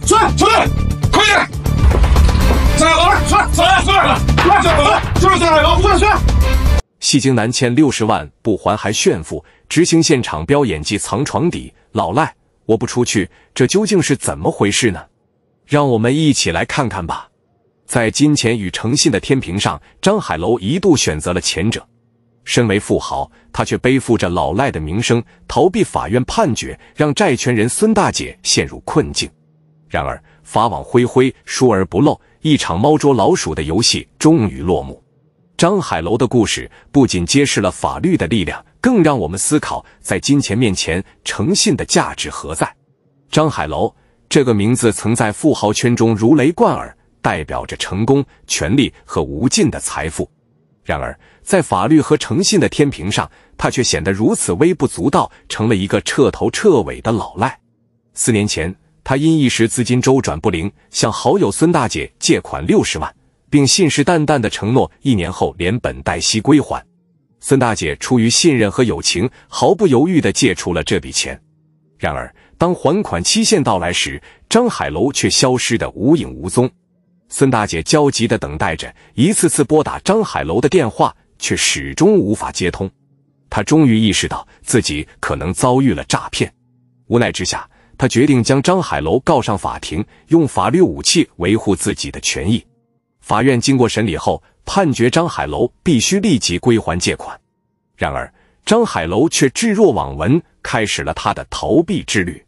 出来！出来！快点！张海出来！张海出来！来！出来！就是张海楼，不出来！戏精男欠六十万不还还炫富，执行现场飙演技藏床底，老赖，我不出去，这究竟是怎么回事呢？让我们一起来看看吧。在金钱与诚信的天平上，张海楼一度选择了前者。身为富豪，他却背负着老赖的名声，逃避法院判决，让债权人孙大姐陷入困境。然而，法网恢恢，疏而不漏。一场猫捉老鼠的游戏终于落幕。张海楼的故事不仅揭示了法律的力量，更让我们思考：在金钱面前，诚信的价值何在？张海楼这个名字曾在富豪圈中如雷贯耳，代表着成功、权力和无尽的财富。然而，在法律和诚信的天平上，他却显得如此微不足道，成了一个彻头彻尾的老赖。四年前。他因一时资金周转不灵，向好友孙大姐借款六十万，并信誓旦旦的承诺一年后连本带息归还。孙大姐出于信任和友情，毫不犹豫地借出了这笔钱。然而，当还款期限到来时，张海楼却消失得无影无踪。孙大姐焦急地等待着，一次次拨打张海楼的电话，却始终无法接通。她终于意识到自己可能遭遇了诈骗，无奈之下。他决定将张海楼告上法庭，用法律武器维护自己的权益。法院经过审理后，判决张海楼必须立即归还借款。然而，张海楼却置若罔闻，开始了他的逃避之旅。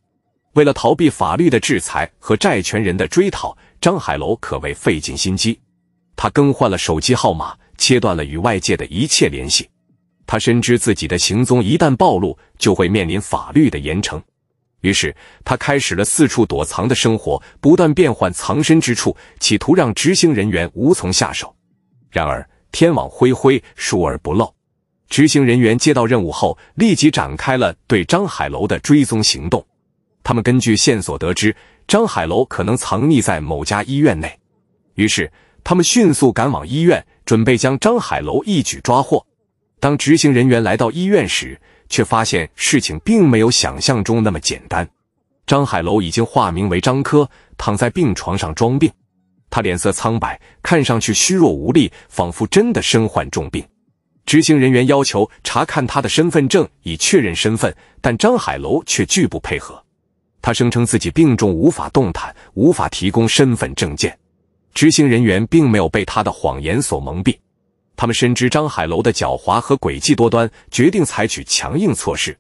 为了逃避法律的制裁和债权人的追讨，张海楼可谓费尽心机。他更换了手机号码，切断了与外界的一切联系。他深知自己的行踪一旦暴露，就会面临法律的严惩。于是，他开始了四处躲藏的生活，不断变换藏身之处，企图让执行人员无从下手。然而，天网恢恢，疏而不漏。执行人员接到任务后，立即展开了对张海楼的追踪行动。他们根据线索得知，张海楼可能藏匿在某家医院内，于是他们迅速赶往医院，准备将张海楼一举抓获。当执行人员来到医院时，却发现事情并没有想象中那么简单。张海楼已经化名为张科，躺在病床上装病。他脸色苍白，看上去虚弱无力，仿佛真的身患重病。执行人员要求查看他的身份证，以确认身份，但张海楼却拒不配合。他声称自己病重，无法动弹，无法提供身份证件。执行人员并没有被他的谎言所蒙蔽。他们深知张海楼的狡猾和诡计多端，决定采取强硬措施。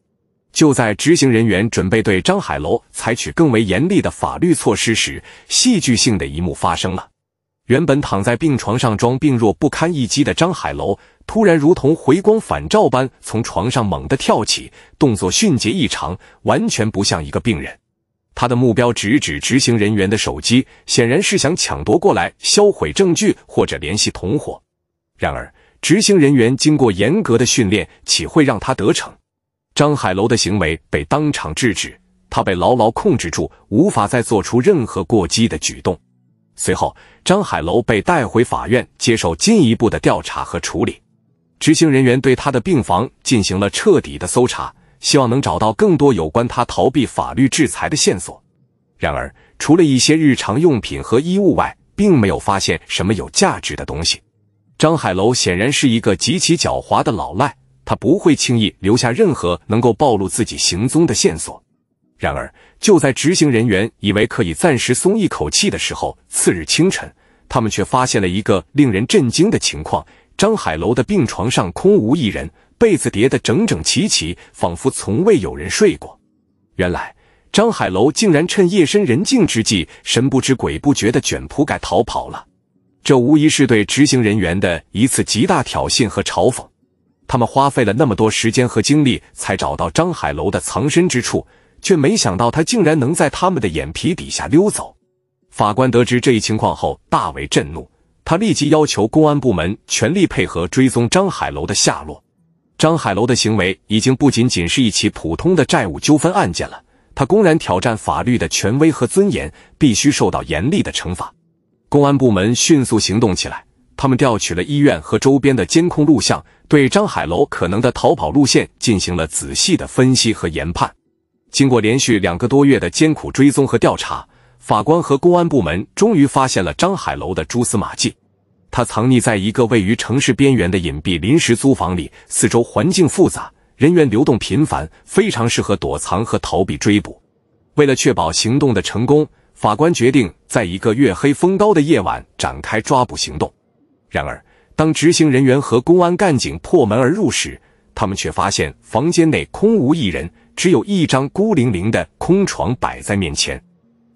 就在执行人员准备对张海楼采取更为严厉的法律措施时，戏剧性的一幕发生了。原本躺在病床上装病弱不堪一击的张海楼，突然如同回光返照般从床上猛地跳起，动作迅捷异常，完全不像一个病人。他的目标直指执行人员的手机，显然是想抢夺过来销毁证据或者联系同伙。然而，执行人员经过严格的训练，岂会让他得逞？张海楼的行为被当场制止，他被牢牢控制住，无法再做出任何过激的举动。随后，张海楼被带回法院，接受进一步的调查和处理。执行人员对他的病房进行了彻底的搜查，希望能找到更多有关他逃避法律制裁的线索。然而，除了一些日常用品和衣物外，并没有发现什么有价值的东西。张海楼显然是一个极其狡猾的老赖，他不会轻易留下任何能够暴露自己行踪的线索。然而，就在执行人员以为可以暂时松一口气的时候，次日清晨，他们却发现了一个令人震惊的情况：张海楼的病床上空无一人，被子叠得整整齐齐，仿佛从未有人睡过。原来，张海楼竟然趁夜深人静之际，神不知鬼不觉地卷铺盖逃跑了。这无疑是对执行人员的一次极大挑衅和嘲讽。他们花费了那么多时间和精力才找到张海楼的藏身之处，却没想到他竟然能在他们的眼皮底下溜走。法官得知这一情况后，大为震怒，他立即要求公安部门全力配合追踪张海楼的下落。张海楼的行为已经不仅仅是一起普通的债务纠纷案件了，他公然挑战法律的权威和尊严，必须受到严厉的惩罚。公安部门迅速行动起来，他们调取了医院和周边的监控录像，对张海楼可能的逃跑路线进行了仔细的分析和研判。经过连续两个多月的艰苦追踪和调查，法官和公安部门终于发现了张海楼的蛛丝马迹。他藏匿在一个位于城市边缘的隐蔽临时租房里，四周环境复杂，人员流动频繁，非常适合躲藏和逃避追捕。为了确保行动的成功，法官决定在一个月黑风高的夜晚展开抓捕行动。然而，当执行人员和公安干警破门而入时，他们却发现房间内空无一人，只有一张孤零零的空床摆在面前。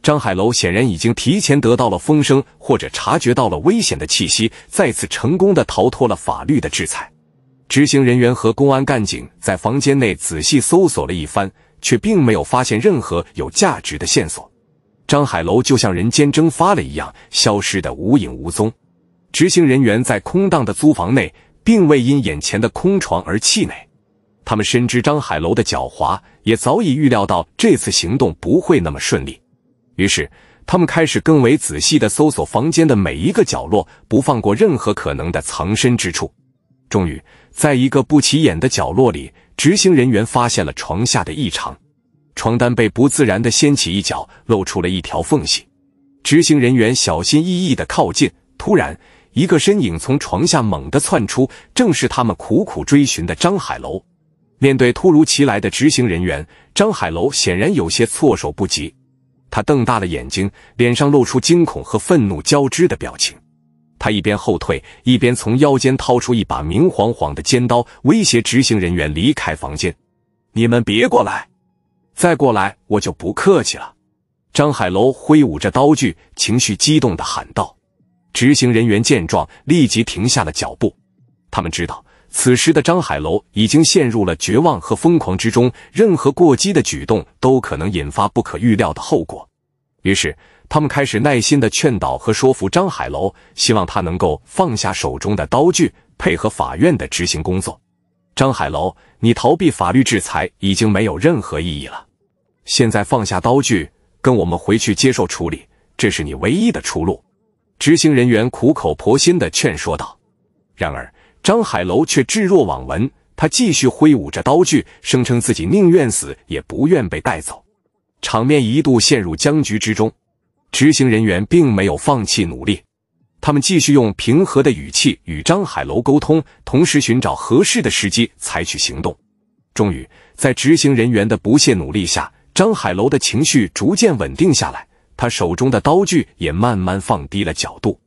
张海楼显然已经提前得到了风声，或者察觉到了危险的气息，再次成功的逃脱了法律的制裁。执行人员和公安干警在房间内仔细搜索了一番，却并没有发现任何有价值的线索。张海楼就像人间蒸发了一样，消失的无影无踪。执行人员在空荡的租房内，并未因眼前的空床而气馁。他们深知张海楼的狡猾，也早已预料到这次行动不会那么顺利。于是，他们开始更为仔细的搜索房间的每一个角落，不放过任何可能的藏身之处。终于，在一个不起眼的角落里，执行人员发现了床下的异常。床单被不自然的掀起一角，露出了一条缝隙。执行人员小心翼翼的靠近，突然，一个身影从床下猛地窜出，正是他们苦苦追寻的张海楼。面对突如其来的执行人员，张海楼显然有些措手不及，他瞪大了眼睛，脸上露出惊恐和愤怒交织的表情。他一边后退，一边从腰间掏出一把明晃晃的尖刀，威胁执行人员离开房间：“你们别过来！”再过来，我就不客气了！”张海楼挥舞着刀具，情绪激动地喊道。执行人员见状，立即停下了脚步。他们知道，此时的张海楼已经陷入了绝望和疯狂之中，任何过激的举动都可能引发不可预料的后果。于是，他们开始耐心的劝导和说服张海楼，希望他能够放下手中的刀具，配合法院的执行工作。张海楼，你逃避法律制裁已经没有任何意义了。现在放下刀具，跟我们回去接受处理，这是你唯一的出路。”执行人员苦口婆心地劝说道。然而，张海楼却置若罔闻，他继续挥舞着刀具，声称自己宁愿死也不愿被带走。场面一度陷入僵局之中。执行人员并没有放弃努力，他们继续用平和的语气与张海楼沟通，同时寻找合适的时机采取行动。终于，在执行人员的不懈努力下，张海楼的情绪逐渐稳定下来，他手中的刀具也慢慢放低了角度。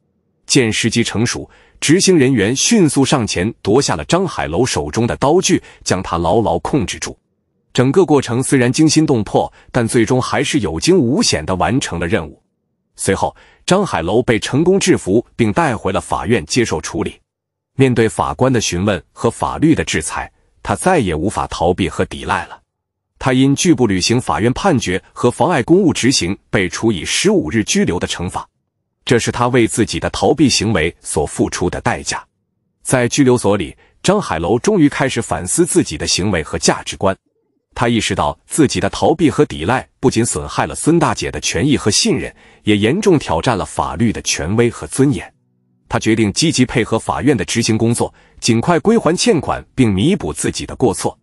见时机成熟，执行人员迅速上前夺下了张海楼手中的刀具，将他牢牢控制住。整个过程虽然惊心动魄，但最终还是有惊无险的完成了任务。随后，张海楼被成功制服，并带回了法院接受处理。面对法官的询问和法律的制裁，他再也无法逃避和抵赖了。他因拒不履行法院判决和妨碍公务执行，被处以十五日拘留的惩罚，这是他为自己的逃避行为所付出的代价。在拘留所里，张海楼终于开始反思自己的行为和价值观。他意识到自己的逃避和抵赖不仅损害了孙大姐的权益和信任，也严重挑战了法律的权威和尊严。他决定积极配合法院的执行工作，尽快归还欠款，并弥补自己的过错。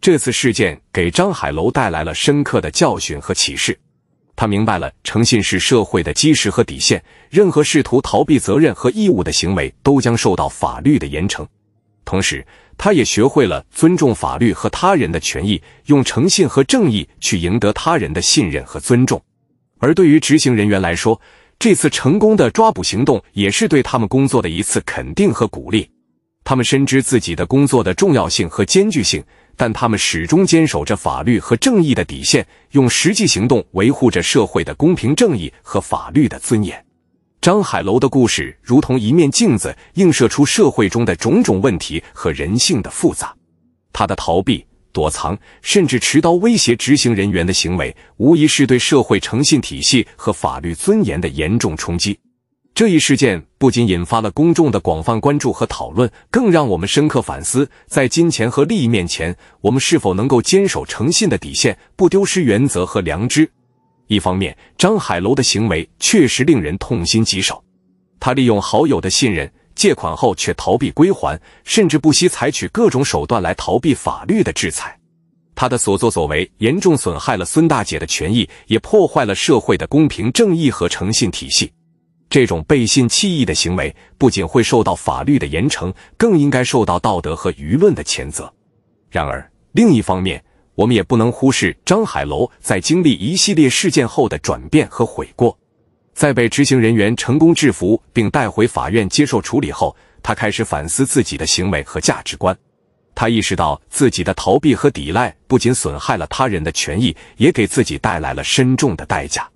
这次事件给张海楼带来了深刻的教训和启示，他明白了诚信是社会的基石和底线，任何试图逃避责任和义务的行为都将受到法律的严惩。同时，他也学会了尊重法律和他人的权益，用诚信和正义去赢得他人的信任和尊重。而对于执行人员来说，这次成功的抓捕行动也是对他们工作的一次肯定和鼓励。他们深知自己的工作的重要性和艰巨性。但他们始终坚守着法律和正义的底线，用实际行动维护着社会的公平正义和法律的尊严。张海楼的故事如同一面镜子，映射出社会中的种种问题和人性的复杂。他的逃避、躲藏，甚至持刀威胁执行人员的行为，无疑是对社会诚信体系和法律尊严的严重冲击。这一事件不仅引发了公众的广泛关注和讨论，更让我们深刻反思：在金钱和利益面前，我们是否能够坚守诚信的底线，不丢失原则和良知？一方面，张海楼的行为确实令人痛心疾首。他利用好友的信任借款后却逃避归还，甚至不惜采取各种手段来逃避法律的制裁。他的所作所为严重损害了孙大姐的权益，也破坏了社会的公平正义和诚信体系。这种背信弃义的行为不仅会受到法律的严惩，更应该受到道德和舆论的谴责。然而，另一方面，我们也不能忽视张海楼在经历一系列事件后的转变和悔过。在被执行人员成功制服并带回法院接受处理后，他开始反思自己的行为和价值观。他意识到自己的逃避和抵赖不仅损害了他人的权益，也给自己带来了深重的代价。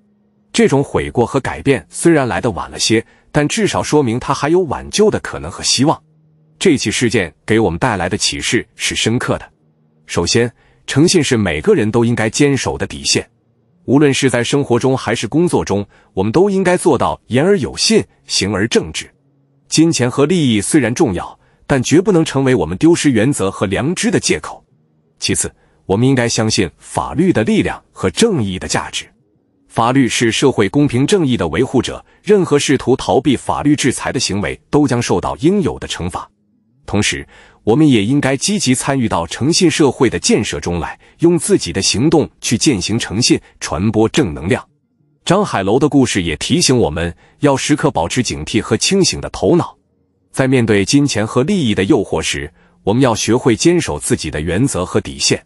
这种悔过和改变虽然来得晚了些，但至少说明他还有挽救的可能和希望。这起事件给我们带来的启示是深刻的。首先，诚信是每个人都应该坚守的底线，无论是在生活中还是工作中，我们都应该做到言而有信、行而正直。金钱和利益虽然重要，但绝不能成为我们丢失原则和良知的借口。其次，我们应该相信法律的力量和正义的价值。法律是社会公平正义的维护者，任何试图逃避法律制裁的行为都将受到应有的惩罚。同时，我们也应该积极参与到诚信社会的建设中来，用自己的行动去践行诚信，传播正能量。张海楼的故事也提醒我们要时刻保持警惕和清醒的头脑，在面对金钱和利益的诱惑时，我们要学会坚守自己的原则和底线。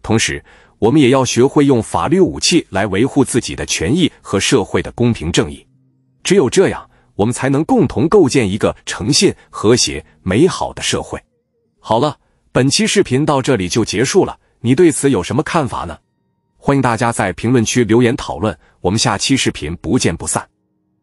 同时，我们也要学会用法律武器来维护自己的权益和社会的公平正义，只有这样，我们才能共同构建一个诚信、和谐、美好的社会。好了，本期视频到这里就结束了，你对此有什么看法呢？欢迎大家在评论区留言讨论，我们下期视频不见不散。